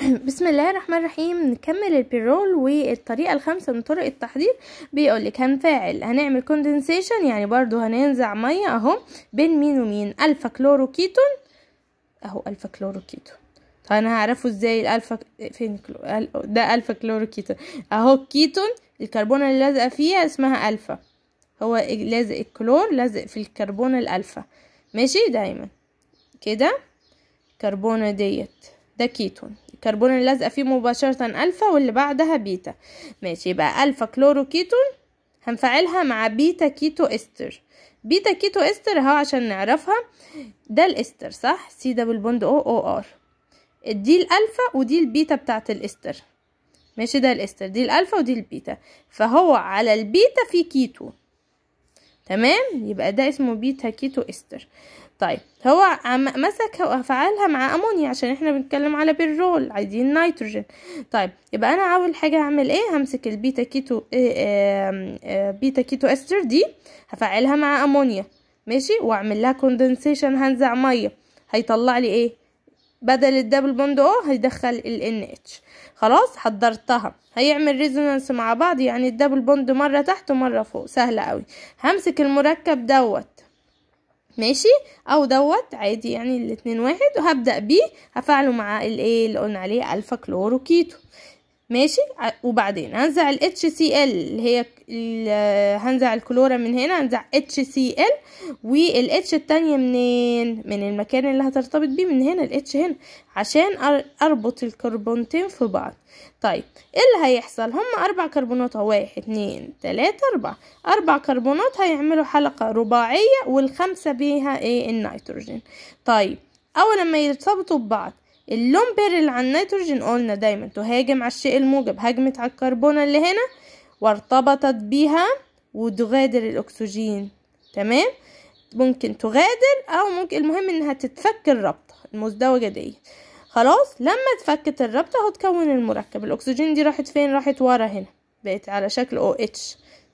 بسم الله الرحمن الرحيم نكمل البيرول والطريقة الخامسة من طرق التحضير بيقولك هنفاعل هنعمل كوندنسيشن يعني برضو هننزع مية اهو بين مين ومين الفا كلورو كيتون اهو الفا كيتون طب انا هعرفه ازاي الالفا فين كلو... ده الفا كلورو كيتون اهو الكيتون الكربونة اللي لازقة فيها اسمها الفا هو لازق الكلور لازق في الكربون الالفا ماشي دايما كده الكربونة ديت ده كيتون الكربون اللازقه فيه مباشره الفا واللي بعدها بيتا ماشي يبقى الفا كلورو كيتون هنفعلها مع بيتا كيتو استر بيتا كيتو استر اهو عشان نعرفها ده الاستر صح سي دبل بوند او او ار دي الالفا ودي البيتا بتاعت الاستر ماشي ده الاستر دي الالفا ودي البيتا فهو على البيتا في كيتو تمام يبقى ده اسمه بيتا كيتو استر طيب هو مسك وفعلها مع امونيا عشان احنا بنتكلم على بيرول عايزين نيتروجين طيب يبقى انا اول حاجه هعمل ايه همسك البيتا كيتو إيه، إيه، إيه، بيتا كيتو استر دي هفعلها مع امونيا ماشي واعمل لها كوندنسيشن هنزع ميه هيطلع لي ايه بدل الدبل بوند او هيدخل ال اتش خلاص حضرتها هيعمل ريزونانس مع بعض يعني الدبل بوند مرة تحت ومرة فوق سهلة قوي همسك المركب دوت ماشي او دوت عادي يعني الاتنين واحد وهبدأ بيه هفعله مع الايه اللي قلنا عليه الفا كيتو ماشي وبعدين هنزع ال HCl اللي هي هنزع الكلورة من هنا هنزع HCl وال H التانية منين من المكان اللي هترتبط بيه من هنا ال H هنا عشان اربط الكربونتين في بعض طيب ايه اللي هيحصل هم اربع كربونات واحد اتنين تلاتة اربعة اربع كربونات هيعملوا حلقة رباعية والخمسة بيها ايه النيتروجين طيب اول ما يرتبطوا ببعض اللومبر اللي على النيتروجين قلنا دايما تهاجم على الشيء الموجب هجمت على الكربون اللي هنا وارتبطت بيها وتغادر الأكسجين تمام ممكن تغادر أو ممكن المهم إنها تتفك الرابطة المزدوجة دي خلاص لما اتفكت الرابطة هتكون المركب الأكسجين دي راحت فين راحت ورا هنا بقت على شكل او OH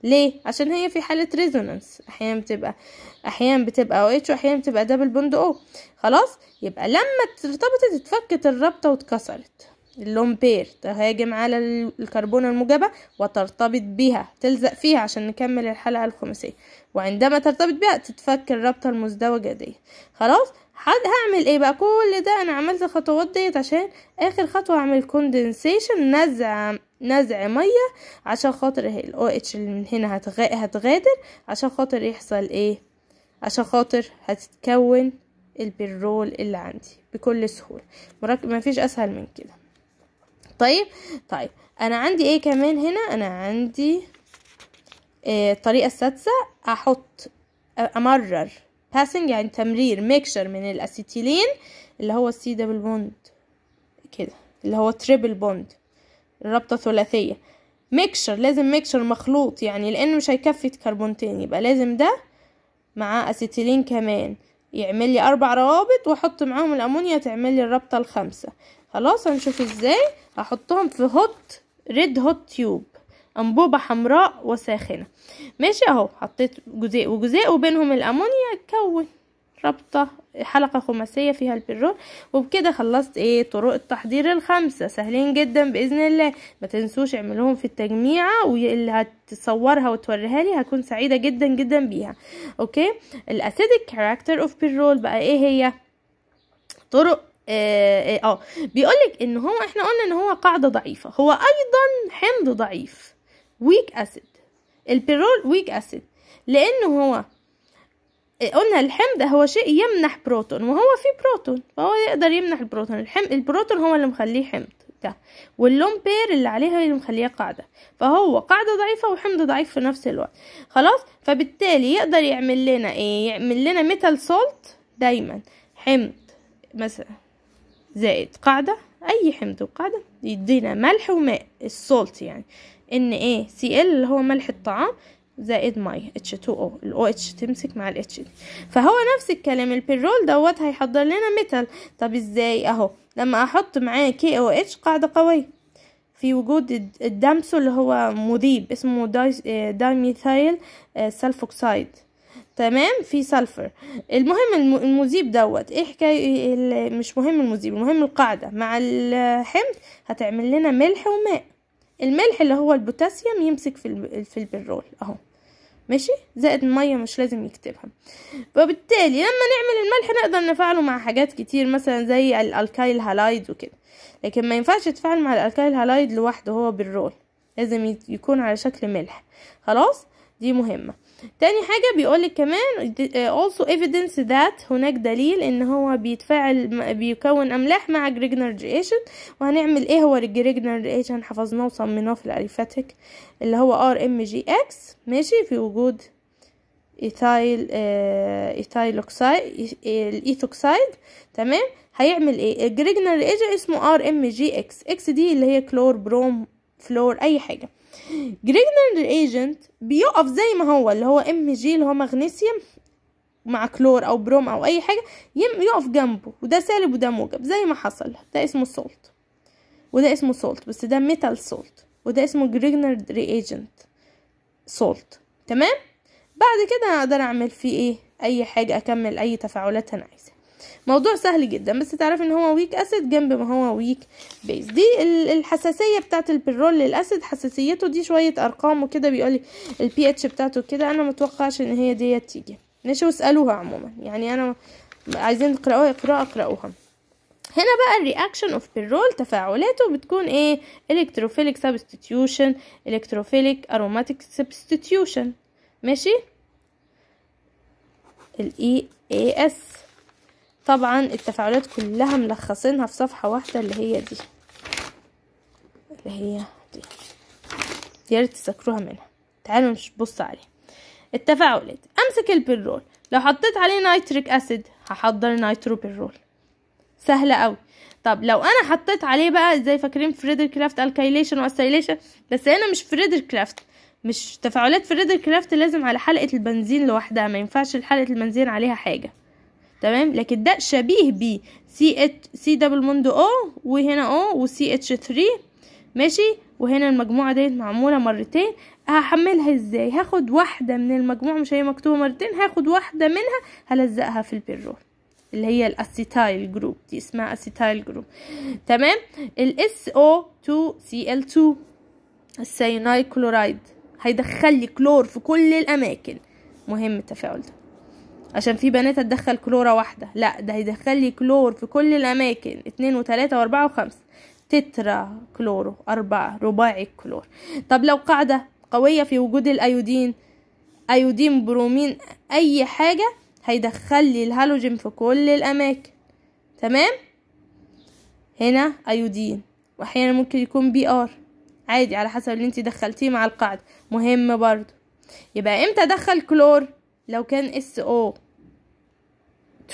ليه عشان هي في حالة ريزونانس احيانا بتبقى احيانا بتبقى او اتش واحيانا بتبقى دبل بوند او خلاص يبقى لما ارتبطت اتفكت الرابطة واتكسرت اللون بير تهاجم على الكربون الموجبة وترتبط بها تلزق فيها عشان نكمل الحلقة الخماسية وعندما ترتبط بها تتفك الرابطة المزدوجة دي خلاص هعمل ايه بقى كل ده انا عملت الخطوات ديت عشان اخر خطوة هعمل كوندنسيشن نزع نزع ميه عشان خاطر الاو اتش اللي من هنا هتغادر عشان خاطر يحصل ايه عشان خاطر هتتكون البرول اللي عندي بكل سهوله مراك... مفيش اسهل من كده طيب طيب انا عندي ايه كمان هنا انا عندي إيه الطريقه السادسه احط امرر باسنج يعني تمرير ميكشر من الاسيتيلين اللي هو السي دبل بوند كده اللي هو تريبل بوند الرابطة ثلاثية ميكشر لازم ميكشر مخلوط يعني لان مش هيكفي كربونتين يبقى لازم ده مع اسيتيلين كمان يعمل لي اربع روابط واحط معاهم الامونيا تعمل لي الرابطه الخامسه خلاص هنشوف ازاي هحطهم في هوت ريد هوت تيوب انبوبه حمراء وساخنه ماشي اهو حطيت جزيء وجزيء وبينهم الامونيا تكون رابطه حلقة خماسية فيها البرول وبكده خلصت ايه طرق التحضير الخمسة سهلين جدا بإذن الله ما تنسوش اعملوهم في التجميعة واللي هتصورها وتوريها لي هكون سعيدة جدا جدا بيها اوكي الاسيدك كاركتر اوف بيرول بقى ايه هي طرق آه،, اه, آه بيقولك ان هو احنا قلنا ان هو قاعدة ضعيفة هو ايضا حمض ضعيف ويك اسيد البيرول ويك اسيد لانه هو قلنا الحمض هو شيء يمنح بروتون وهو فيه بروتون فهو يقدر يمنح البروتون الحمض البروتون هو اللي مخليه حمض ده واللون بير اللي عليها هي اللي مخليها قاعدة فهو قاعدة ضعيفة وحمض ضعيف في نفس الوقت خلاص فبالتالي يقدر يعمل لنا ايه يعمل لنا ميتال سولت دايما حمض مثلا زائد قاعدة اي حمض وقاعدة يدينا ملح وماء السولت يعني ان ايه سي ال اللي هو ملح الطعام زائد ميه H2O ال OH تمسك مع ال H دي فهو نفس الكلام البيرول دوت هيحضر لنا ميتال طب ازاي اهو لما احط معاه KOH قاعدة قوية في وجود الدمسو اللي هو مذيب اسمه دايميثايل آه، سلفوكسايد آه، تمام في سلفر المهم المذيب دوت ايه حكايه إيه مش مهم المذيب المهم القاعده مع الحمض هتعمل لنا ملح وماء الملح اللي هو البوتاسيوم يمسك في في البرول اهو ماشي زائد المية مش لازم يكتبها وبالتالي لما نعمل الملح نقدر نفعله مع حاجات كتير مثلا زي الالكايل هالايد وكده لكن ما ينفعش يتفاعل مع الالكايل هالايد لوحده هو بالرول لازم يكون على شكل ملح خلاص دي مهمه تاني حاجة بيقولك كمان uh, also evidence that هناك دليل ان هو بيتفاعل بيكون املاح مع جريجنر reaction وهنعمل ايه هو الجريجنر reaction حفظناه وصمناه في الاليفاتيك اللي هو RMGX ماشي في وجود ايثايل ايثايل اوكسايد الايثوكسايد تمام هيعمل ايه الجريجنر ايجنت اسمه ار ام جي اكس اكس دي اللي هي كلور بروم فلور اي حاجه جريجنر ايجنت بيقف زي ما هو اللي هو ام جي اللي هو مغنيسيوم مع كلور او بروم او اي حاجه يقف جنبه وده سالب وده موجب زي ما حصل ده اسمه سولت وده اسمه سولت بس ده ميتال سولت وده اسمه جريجنر رياجنت سولت تمام بعد كده اقدر اعمل فيه ايه اي حاجه اكمل اي تفاعلات انا عايزها موضوع سهل جدا بس تعرفي ان هو ويك اسيد جنب ما هو ويك بيز دي الحساسيه بتاعت البرول للاسيد حساسيته دي شويه ارقام وكده بيقولي البي اتش بتاعته كده انا متوقعش ان هي ديت تيجي ماشي واسالوها عموما يعني انا عايزين تقراوها اقراء اقراوها هنا بقى الرياكشن اوف بيرول تفاعلاته بتكون ايه الكتروفيليك سبستيتيوشن الكتروفيليك اروماتيك سبستيتيوشن ماشي الاي اي e اس طبعا التفاعلات كلها ملخصينها في صفحة واحدة اللي هي دي اللي هي دي ياريت تذكروها منها تعالوا نبص عليها التفاعلات امسك البرول لو حطيت عليه نيتريك اسيد هحضر نيترو برول سهلة قوي طب لو انا حطيت عليه بقى زي فاكرين فريدر كرافت الكايليشن واسيليشن بس هنا مش فريدر كرافت مش تفاعلات فريدر كرافت لازم على حلقة البنزين لوحدها ما ينفعش حلقة البنزين عليها حاجة تمام لكن ده شبيه ب سي اتش سي دبل بوند او وهنا او وسي اتش 3 ماشي وهنا المجموعة ديت معمولة مرتين هحملها ازاي هاخد واحدة من المجموعة مش هي مكتوبة مرتين هاخد واحدة منها هلزقها في البيرول اللي هي الاسيتايل جروب دي اسمها اسيتايل جروب تمام الاس او 2 سي ال 2 السينايل كلورايد هيدخل لي كلور في كل الاماكن مهم التفاعل ده عشان في بنات هتدخل كلورة واحدة لا ده هيدخل لي كلور في كل الاماكن اتنين وتلاتة واربعة وخمسة تترا كلورو اربعة رباعي كلور طب لو قاعدة قوية في وجود الايودين ايودين برومين اي حاجة هيدخل لي الهالوجين في كل الاماكن تمام هنا ايودين واحيانا ممكن يكون بي ار عادي على حسب اللي انت دخلتيه مع القاعدة مهم برضو يبقى امتى ادخل كلور لو كان SO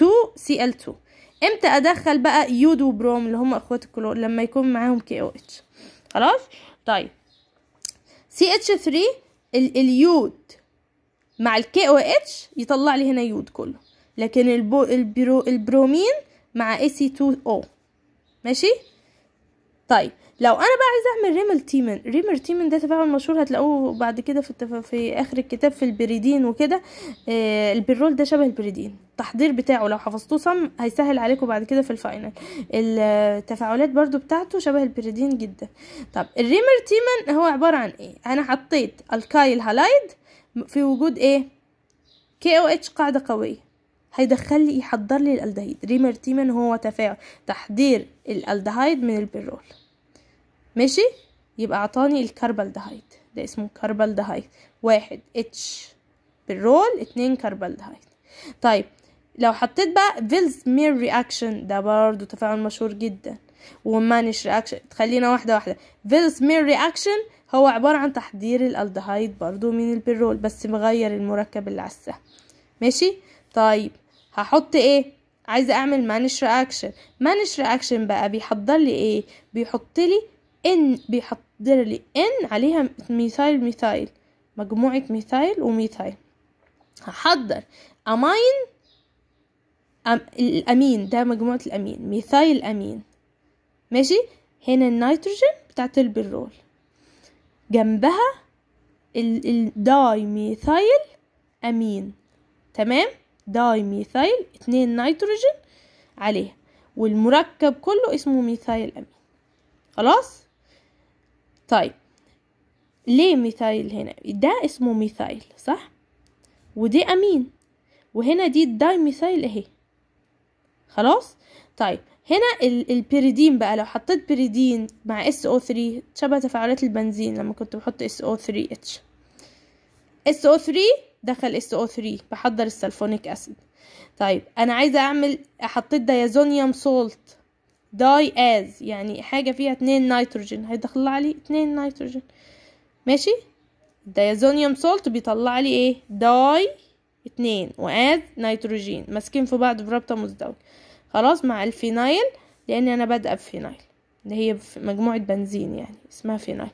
2Cl2 امتى ادخل بقى يود وبروم اللي هم اخوات الكلور لما يكون معاهم KOH خلاص طيب CH3 اليود مع الكي او اتش يطلع لي هنا يود كله لكن البو البرو البرومين مع اي 2 او ماشي طيب لو انا بقى عايزه اعمل ريمر تيمن ريمر تيمن ده تفاعل مشهور هتلاقوه بعد كده في التف... في اخر الكتاب في البريدين وكده آه البرول ده شبه البريدين التحضير بتاعه لو حفظتوه صم هيسهل عليكم بعد كده في الفاينل التفاعلات برضو بتاعته شبه البريدين جدا طب الريمر تيمن هو عباره عن ايه انا حطيت الكايل هالايد في وجود ايه كي او اتش قاعده قويه هيدخل لي يحضر لي الالدهيد ريمر تيمن هو تفاعل تحضير الالدهيد من البرول ماشي يبقى اعطاني الكربالدهايد ده اسمه كربالدهايد واحد اتش بالرول اتنين كربالدهايد طيب لو حطيت بقى فيلز مير رياكشن ده برضو تفاعل مشهور جدا ومانش رياكشن تخلينا واحدة واحدة فيلز مير رياكشن هو عبارة عن تحضير الالدهايد برضو من البيرول بس بغير المركب اللي على ماشي طيب هحط ايه عايزة اعمل مانش رياكشن مانش رياكشن بقى بيحضر لي ايه بيحط لي ان بيحضر لي ان عليها ميثايل ميثايل مجموعة ميثايل وميثايل هحضر اماين أم الامين ده مجموعة الامين ميثايل امين ماشي هنا النيتروجين بتاعت البرول جنبها الداي ميثايل امين تمام داي ميثايل اتنين نيتروجين عليها والمركب كله اسمه ميثايل امين خلاص طيب ليه ميثايل هنا ده اسمه ميثايل صح ودي امين وهنا دي الداي ميثايل اهي خلاص طيب هنا البيريدين بقى لو حطيت بيريدين مع SO3 شبه تفاعلات البنزين لما كنت بحط SO3H SO3 دخل SO3 بحضر السلفونيك أسيد طيب أنا عايزة أعمل حطيت ديازونيوم سولت داي از يعني حاجة فيها اتنين نيتروجين هيدخل لي اتنين نيتروجين ماشي الدايزونيوم سولت بيطلع لي ايه داي اتنين واز نيتروجين ماسكين في بعض برابطة مزدوجة خلاص مع الفينايل لان انا بادئه بفينايل اللي هي مجموعة بنزين يعني اسمها فينايل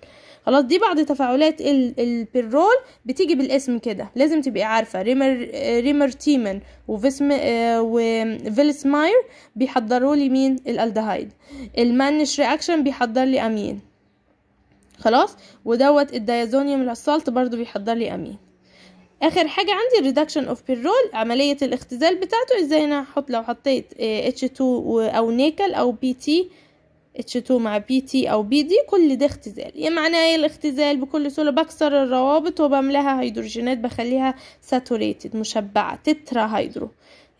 خلاص دي بعض تفاعلات البيرول بتيجي بالاسم كده لازم تبقي عارفه ريمر ريمر تيمن وفيسم آه، وفيلس ماير بيحضروا لي مين الالدهايد المانش رياكشن بيحضر لي امين خلاص ودوت الديازونيوم الاسالت برضو بيحضر لي امين اخر حاجه عندي الريدكشن اوف بيرول عمليه الاختزال بتاعته ازاي انا احط لو حطيت اتش آه، 2 او نيكل او بي تي اتش 2 مع بي تي أو بي دي كل ده اختزال يعني معناه ايه الاختزال بكل سهولة بكسر الروابط وبملاها هيدروجينات بخليها ساتوريتد مشبعة تترا هيدرو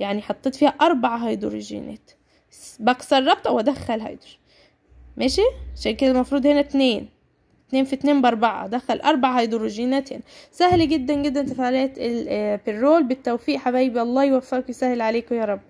يعني حطيت فيها أربع هيدروجينات بكسر رابطة وأدخل هيدروجين ماشي عشان كده المفروض هنا اتنين اتنين في اتنين باربعة دخل أربع هيدروجينات هنا سهل جدا جدا تفاعلات البيرول آه، بالتوفيق حبايبي الله يوفقك ويسهل عليكم يا رب